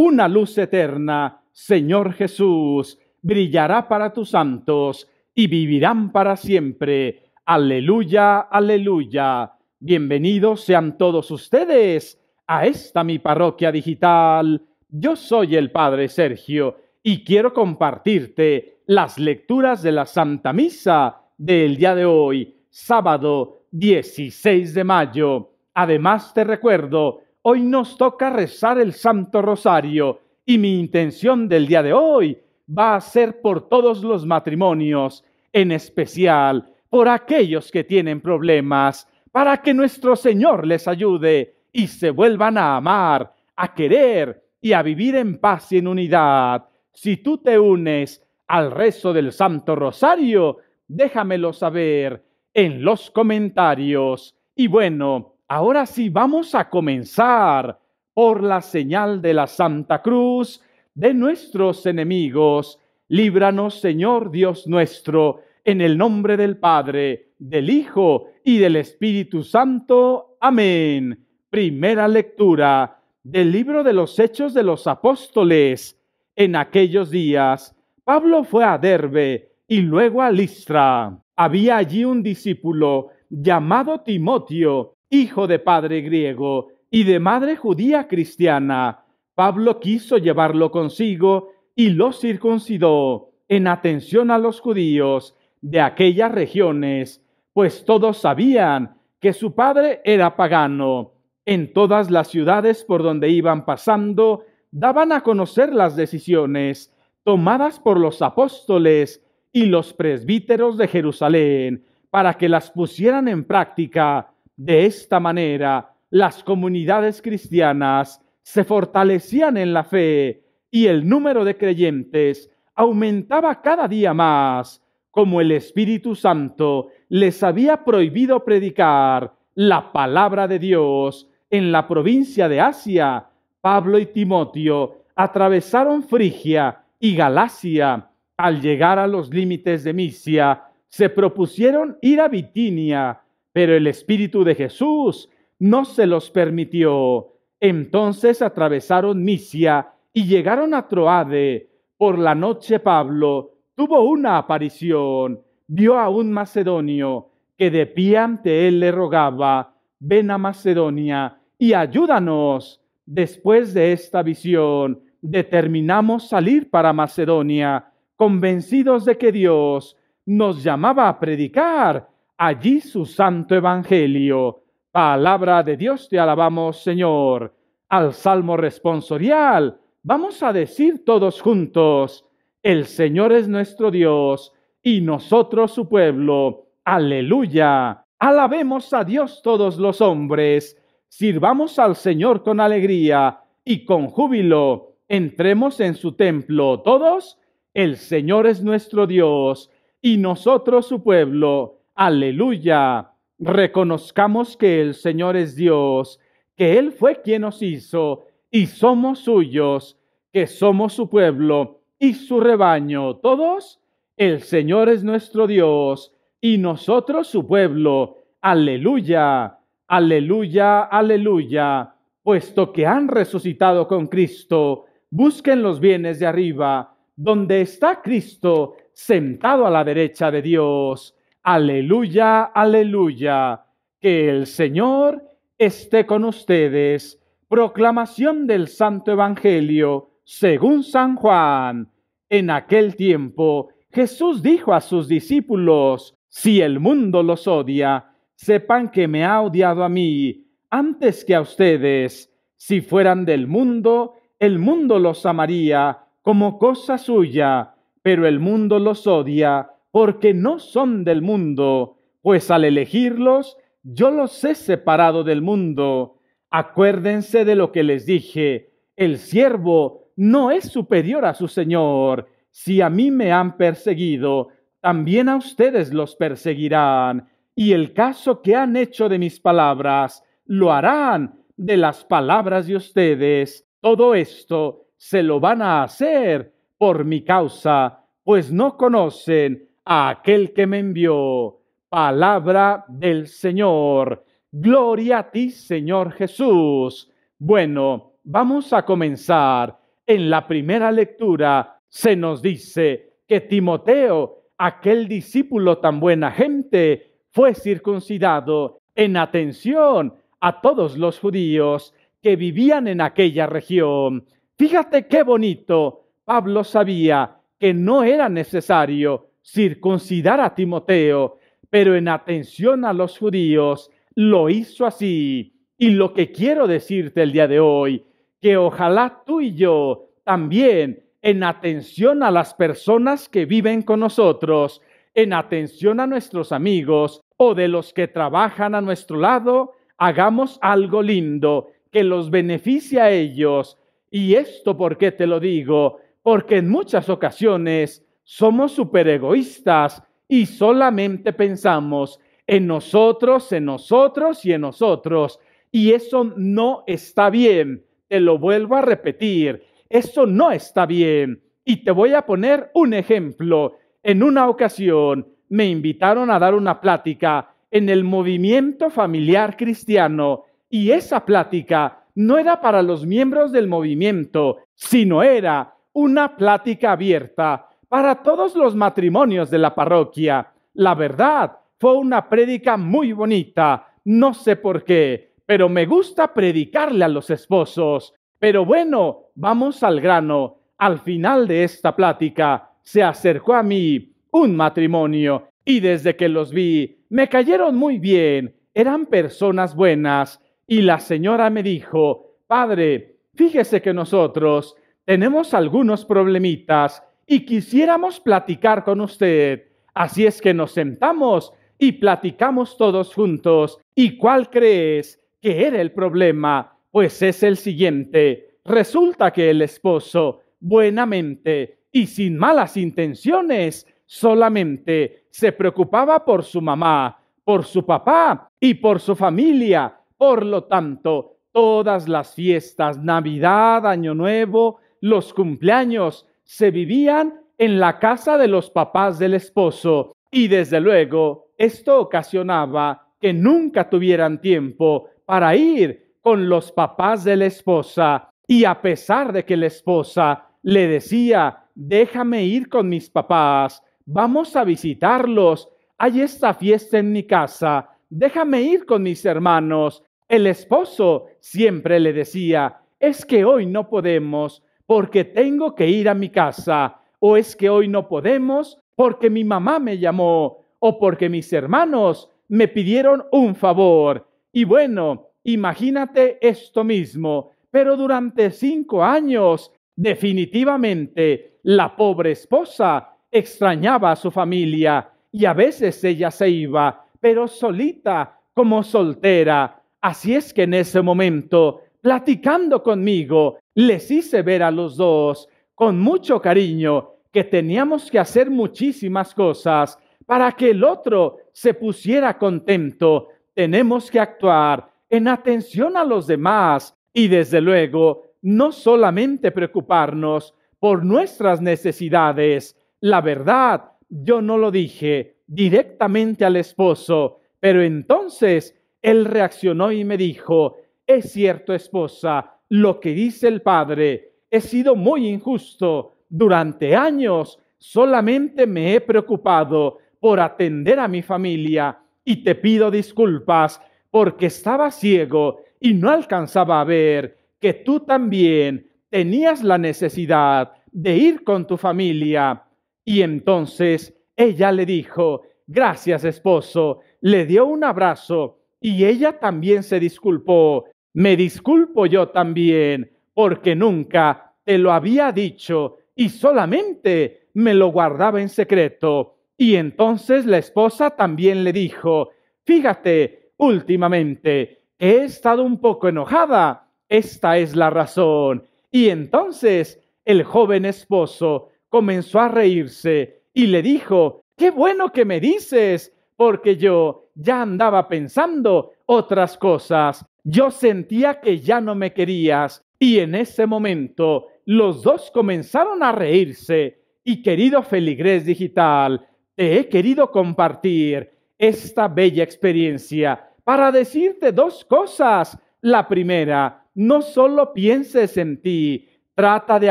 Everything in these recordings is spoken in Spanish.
una luz eterna, Señor Jesús, brillará para tus santos y vivirán para siempre. Aleluya, aleluya. Bienvenidos sean todos ustedes a esta mi parroquia digital. Yo soy el Padre Sergio y quiero compartirte las lecturas de la Santa Misa del día de hoy, sábado 16 de mayo. Además te recuerdo Hoy nos toca rezar el Santo Rosario y mi intención del día de hoy va a ser por todos los matrimonios, en especial por aquellos que tienen problemas, para que nuestro Señor les ayude y se vuelvan a amar, a querer y a vivir en paz y en unidad. Si tú te unes al rezo del Santo Rosario, déjamelo saber en los comentarios. Y bueno, Ahora sí, vamos a comenzar por la señal de la Santa Cruz de nuestros enemigos. Líbranos, Señor Dios nuestro, en el nombre del Padre, del Hijo y del Espíritu Santo. Amén. Primera lectura del libro de los Hechos de los Apóstoles. En aquellos días, Pablo fue a Derbe y luego a Listra. Había allí un discípulo llamado Timoteo, hijo de padre griego y de madre judía cristiana, Pablo quiso llevarlo consigo y lo circuncidó en atención a los judíos de aquellas regiones, pues todos sabían que su padre era pagano. En todas las ciudades por donde iban pasando, daban a conocer las decisiones tomadas por los apóstoles y los presbíteros de Jerusalén para que las pusieran en práctica de esta manera, las comunidades cristianas se fortalecían en la fe y el número de creyentes aumentaba cada día más, como el Espíritu Santo les había prohibido predicar la palabra de Dios en la provincia de Asia, Pablo y Timoteo atravesaron Frigia y Galacia. Al llegar a los límites de Misia, se propusieron ir a Bitinia, pero el Espíritu de Jesús no se los permitió. Entonces atravesaron Misia y llegaron a Troade. Por la noche Pablo tuvo una aparición, vio a un macedonio que de pie ante él le rogaba, ven a Macedonia y ayúdanos. Después de esta visión, determinamos salir para Macedonia, convencidos de que Dios nos llamaba a predicar allí su santo evangelio. Palabra de Dios te alabamos, Señor. Al salmo responsorial vamos a decir todos juntos, el Señor es nuestro Dios y nosotros su pueblo. Aleluya. Alabemos a Dios todos los hombres. Sirvamos al Señor con alegría y con júbilo. Entremos en su templo todos. El Señor es nuestro Dios y nosotros su pueblo Aleluya. Reconozcamos que el Señor es Dios, que Él fue quien nos hizo y somos suyos, que somos su pueblo y su rebaño. Todos, el Señor es nuestro Dios y nosotros su pueblo. Aleluya, aleluya, aleluya. Puesto que han resucitado con Cristo, busquen los bienes de arriba, donde está Cristo sentado a la derecha de Dios. Aleluya, aleluya. Que el Señor esté con ustedes. Proclamación del Santo Evangelio según San Juan. En aquel tiempo Jesús dijo a sus discípulos, Si el mundo los odia, sepan que me ha odiado a mí antes que a ustedes. Si fueran del mundo, el mundo los amaría como cosa suya, pero el mundo los odia porque no son del mundo, pues al elegirlos, yo los he separado del mundo. Acuérdense de lo que les dije, el siervo no es superior a su Señor. Si a mí me han perseguido, también a ustedes los perseguirán, y el caso que han hecho de mis palabras, lo harán de las palabras de ustedes. Todo esto se lo van a hacer por mi causa, pues no conocen aquel que me envió. Palabra del Señor. Gloria a ti, Señor Jesús. Bueno, vamos a comenzar. En la primera lectura se nos dice que Timoteo, aquel discípulo tan buena gente, fue circuncidado en atención a todos los judíos que vivían en aquella región. Fíjate qué bonito. Pablo sabía que no era necesario circuncidar a Timoteo, pero en atención a los judíos lo hizo así. Y lo que quiero decirte el día de hoy, que ojalá tú y yo también, en atención a las personas que viven con nosotros, en atención a nuestros amigos o de los que trabajan a nuestro lado, hagamos algo lindo que los beneficie a ellos. Y esto porque te lo digo, porque en muchas ocasiones somos superegoístas egoístas y solamente pensamos en nosotros, en nosotros y en nosotros. Y eso no está bien. Te lo vuelvo a repetir. Eso no está bien. Y te voy a poner un ejemplo. En una ocasión me invitaron a dar una plática en el movimiento familiar cristiano y esa plática no era para los miembros del movimiento, sino era una plática abierta para todos los matrimonios de la parroquia, la verdad fue una prédica muy bonita. No sé por qué, pero me gusta predicarle a los esposos. Pero bueno, vamos al grano. Al final de esta plática, se acercó a mí un matrimonio y desde que los vi, me cayeron muy bien. Eran personas buenas. Y la señora me dijo, Padre, fíjese que nosotros tenemos algunos problemitas y quisiéramos platicar con usted. Así es que nos sentamos y platicamos todos juntos. ¿Y cuál crees que era el problema? Pues es el siguiente. Resulta que el esposo, buenamente y sin malas intenciones, solamente se preocupaba por su mamá, por su papá y por su familia. Por lo tanto, todas las fiestas, Navidad, Año Nuevo, los cumpleaños, se vivían en la casa de los papás del esposo y desde luego esto ocasionaba que nunca tuvieran tiempo para ir con los papás de la esposa y a pesar de que la esposa le decía, déjame ir con mis papás, vamos a visitarlos, hay esta fiesta en mi casa, déjame ir con mis hermanos. El esposo siempre le decía, es que hoy no podemos, porque tengo que ir a mi casa, o es que hoy no podemos, porque mi mamá me llamó, o porque mis hermanos me pidieron un favor. Y bueno, imagínate esto mismo, pero durante cinco años, definitivamente, la pobre esposa extrañaba a su familia y a veces ella se iba, pero solita, como soltera. Así es que en ese momento, platicando conmigo, les hice ver a los dos con mucho cariño que teníamos que hacer muchísimas cosas para que el otro se pusiera contento. Tenemos que actuar en atención a los demás y desde luego no solamente preocuparnos por nuestras necesidades. La verdad, yo no lo dije directamente al esposo, pero entonces él reaccionó y me dijo, es cierto esposa, lo que dice el Padre. He sido muy injusto. Durante años solamente me he preocupado por atender a mi familia y te pido disculpas porque estaba ciego y no alcanzaba a ver que tú también tenías la necesidad de ir con tu familia. Y entonces ella le dijo, gracias esposo, le dio un abrazo y ella también se disculpó me disculpo yo también, porque nunca te lo había dicho y solamente me lo guardaba en secreto. Y entonces la esposa también le dijo, fíjate, últimamente he estado un poco enojada, esta es la razón. Y entonces el joven esposo comenzó a reírse y le dijo, qué bueno que me dices, porque yo ya andaba pensando otras cosas. Yo sentía que ya no me querías y en ese momento los dos comenzaron a reírse y querido Feligrés Digital, te he querido compartir esta bella experiencia para decirte dos cosas. La primera, no solo pienses en ti, trata de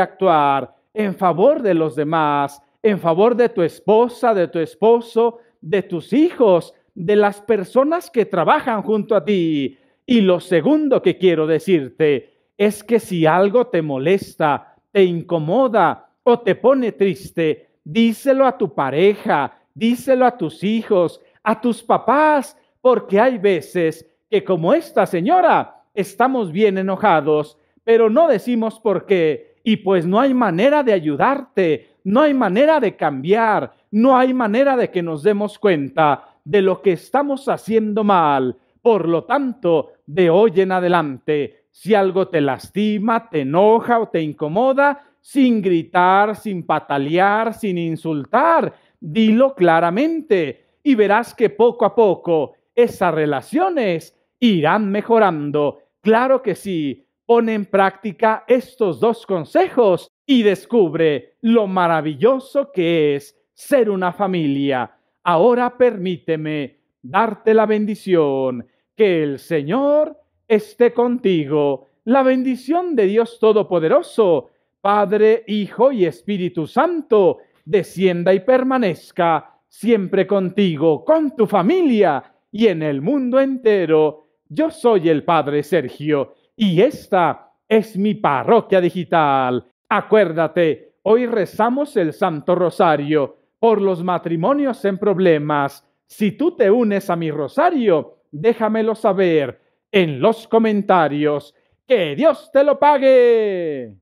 actuar en favor de los demás, en favor de tu esposa, de tu esposo, de tus hijos, de las personas que trabajan junto a ti. Y lo segundo que quiero decirte es que si algo te molesta, te incomoda o te pone triste, díselo a tu pareja, díselo a tus hijos, a tus papás, porque hay veces que como esta señora estamos bien enojados, pero no decimos por qué, y pues no hay manera de ayudarte, no hay manera de cambiar, no hay manera de que nos demos cuenta de lo que estamos haciendo mal. Por lo tanto, de hoy en adelante, si algo te lastima, te enoja o te incomoda, sin gritar, sin patalear, sin insultar, dilo claramente y verás que poco a poco esas relaciones irán mejorando. Claro que sí, pon en práctica estos dos consejos y descubre lo maravilloso que es ser una familia. Ahora permíteme darte la bendición. Que el Señor esté contigo. La bendición de Dios Todopoderoso, Padre, Hijo y Espíritu Santo, descienda y permanezca siempre contigo, con tu familia y en el mundo entero. Yo soy el Padre Sergio y esta es mi parroquia digital. Acuérdate, hoy rezamos el Santo Rosario por los matrimonios en problemas si tú te unes a mi rosario, déjamelo saber en los comentarios. ¡Que Dios te lo pague!